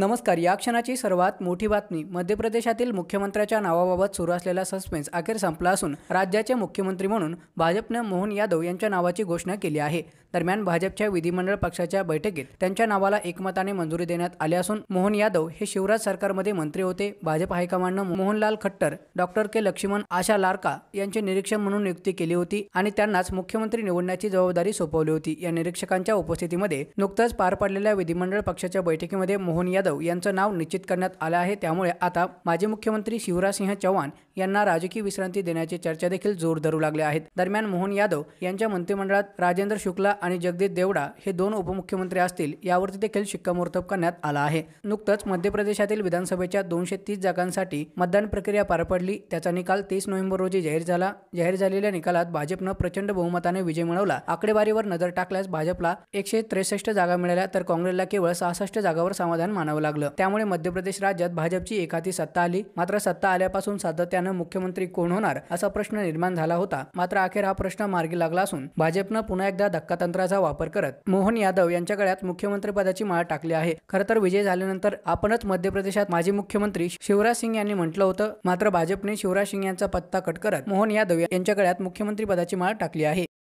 नमस्कार या क्षणाची सर्वात मोठी बातमी मध्य प्रदेशातील मुख्यमंत्र्याच्या नावाबाबत सुरू असलेला सस्पेन्स अखेर संपला असून राज्याचे मुख्यमंत्री म्हणून भाजपनं मोहन यादव यांच्या नावाची घोषणा केली आहे दरम्यान भाजपच्या विधिमंडळ पक्षाच्या बैठकीत त्यांच्या नावाला एकमताने मंजुरी देण्यात आली असून मोहन यादव हे शिवराज सरकारमध्ये मंत्री होते भाजप हायकमांडनं मोहनलाल खट्टर डॉक्टर के लक्ष्मण आशा लारका यांचे निरीक्षक म्हणून नियुक्ती केली होती आणि त्यांनाच मुख्यमंत्री निवडण्याची जबाबदारी सोपवली होती या निरीक्षकांच्या उपस्थितीमध्ये नुकतंच पार पडलेल्या विधिमंडळ पक्षाच्या बैठकीमध्ये मोहन यादव यादव यांचं नाव निश्चित करण्यात आलं आहे त्यामुळे आता माजी मुख्यमंत्री शिवराज सिंह चौहान यांना राजकीय विश्रांती देण्याची चर्चा देखील जोर धरू लागले आहेत दरम्यान मोहन यादव यांच्या मंत्रिमंडळात राजेंद्र शुक्ला आणि जगदीश देवडा हे दोन उपमुख्यमंत्री असतील यावरती देखील शिक्कामोर्तब करण्यात आला आहे नुकतंच मध्य प्रदेशातील विधानसभेच्या दोनशे तीस जागांसाठी मतदान प्रक्रिया पार पडली त्याचा निकाल तीस नोव्हेंबर रोजी जाहीर झाला जाहीर झालेल्या निकालात भाजपनं प्रचंड बहुमताने विजय मिळवला आकडेवारीवर नजर टाकल्यास भाजपला एकशे त्रेसष्ट जागा मिळाल्या तर काँग्रेसला केवळ सहासष्ट जागावर समाधान मानावं लागलं त्यामुळे मध्य प्रदेश राज्यात भाजपची एखादी सत्ता आली मात्र सत्ता आल्यापासून सातत्यानं मुख्यमंत्री कोण होणार असा प्रश्न निर्माण झाला होता मात्र अखेर हा प्रश्न मार्गी लागला असून भाजपनं पुन्हा एकदा धक्का तंत्राचा वापर करत मोहन यादव यांच्या गळ्यात मुख्यमंत्री पदाची माळ टाकली आहे तर विजय झाल्यानंतर आपणच मध्य प्रदेशात माजी मुख्यमंत्री शिवराज सिंग यांनी म्हटलं होतं मात्र भाजपने शिवराज सिंग यांचा पत्ता कट करत मोहन यादव यांच्या गळ्यात मुख्यमंत्री पदाची माळ टाकली आहे